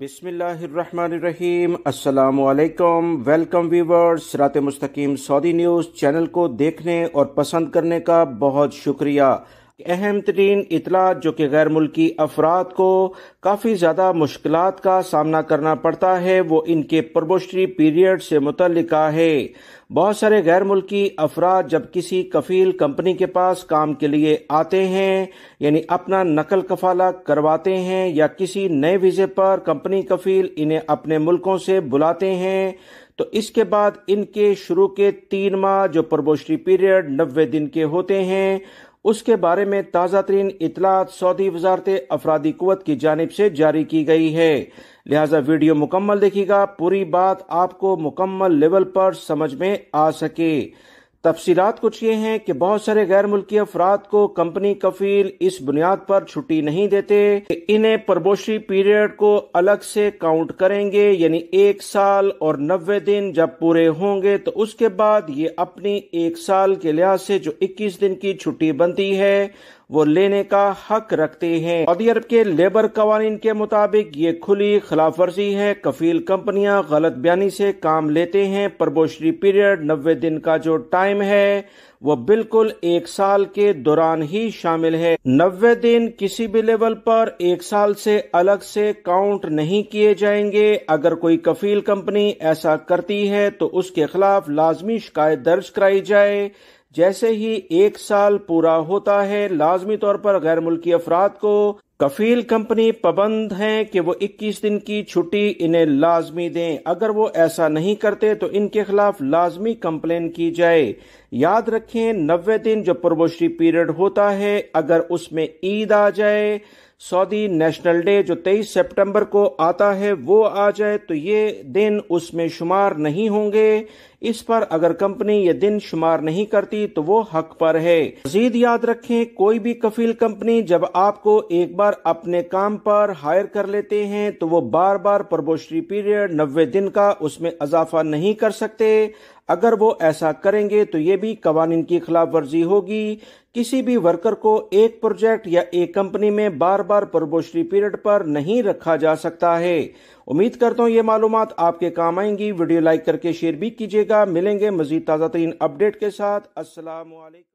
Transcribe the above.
बिसमीम अल्लाम welcome viewers सरात मुस्तकीम सऊदी न्यूज़ चैनल को देखने और पसंद करने का बहुत शुक्रिया अहम तरीन इतला जो कि गैर मुल्की अफराद को काफ़ी ज़्यादा मुश्किल का सामना करना पड़ता है वो इनके प्रबोशरी पीरियड से मुतल है बहुत सारे गैर मुल्की अफराद जब किसी कफील कंपनी के पास काम के लिए आते हैं यानी अपना नकल कफाला करवाते हैं या किसी नए वीज़े पर कंपनी कफील इन्हें अपने मुल्कों से बुलाते हैं तो इसके बाद इनके शुरू के तीन माह जो प्रबोशरी पीरियड नब्बे दिन के होते हैं उसके बारे में ताज़ा तरीन इतला सऊदी वजारत अफराधी कुत की जानब से जारी की गई है लिहाजा वीडियो मुकम्मल देखेगा पूरी बात आपको मुकम्मल लेवल पर समझ में आ सके तफसीत कुछ ये हैं कि बहुत सारे गैर मुल्की अफराद को कंपनी कफील इस बुनियाद पर छुट्टी नहीं देते इन्हें प्रबोशी पीरियड को अलग से काउंट करेंगे यानी एक साल और नब्बे दिन जब पूरे होंगे तो उसके बाद ये अपनी एक साल के लिहाज से जो इक्कीस दिन की छुट्टी बनती है वो लेने का हक रखते हैं सऊदी अरब के लेबर कवानीन के मुताबिक ये खुली खिलाफ वर्जी है कफील कंपनियां गलत बयानी से काम लेते हैं प्रबोशरी पीरियड नब्बे दिन का जो टाइम कायम है वो बिल्कुल एक साल के दौरान ही शामिल है नब्बे दिन किसी भी लेवल पर एक साल से अलग से काउंट नहीं किए जाएंगे अगर कोई कफील कंपनी ऐसा करती है तो उसके खिलाफ लाजमी शिकायत दर्ज कराई जाए जैसे ही एक साल पूरा होता है लाजमी तौर पर गैर मुल्की अफराद को कफील कंपनी पाबंद है कि वो 21 दिन की छुट्टी इन्हें लाजमी दें अगर वो ऐसा नहीं करते तो इनके खिलाफ लाजमी कंप्लेन की जाए याद रखें नब्बे दिन जो प्रबोशरी पीरियड होता है अगर उसमें ईद आ जाए सऊदी नेशनल डे जो 23 सितंबर को आता है वो आ जाए तो ये दिन उसमें शुमार नहीं होंगे इस पर अगर कंपनी ये दिन शुमार नहीं करती तो वो हक पर है मजीद याद रखें कोई भी कफील कंपनी जब आपको एक बार पर अपने काम पर हायर कर लेते हैं तो वो बार बार प्रबोश्री पीरियड नब्बे दिन का उसमें अजाफा नहीं कर सकते अगर वो ऐसा करेंगे तो ये भी कवानीन की खिलाफ वर्जी होगी किसी भी वर्कर को एक प्रोजेक्ट या एक कंपनी में बार बार प्रबोश्री पीरियड पर नहीं रखा जा सकता है उम्मीद करता हूँ ये मालूम आपके काम आएंगी वीडियो लाइक करके शेयर भी कीजिएगा मिलेंगे मजीद ताज़ा तरीन अपडेट के साथ असला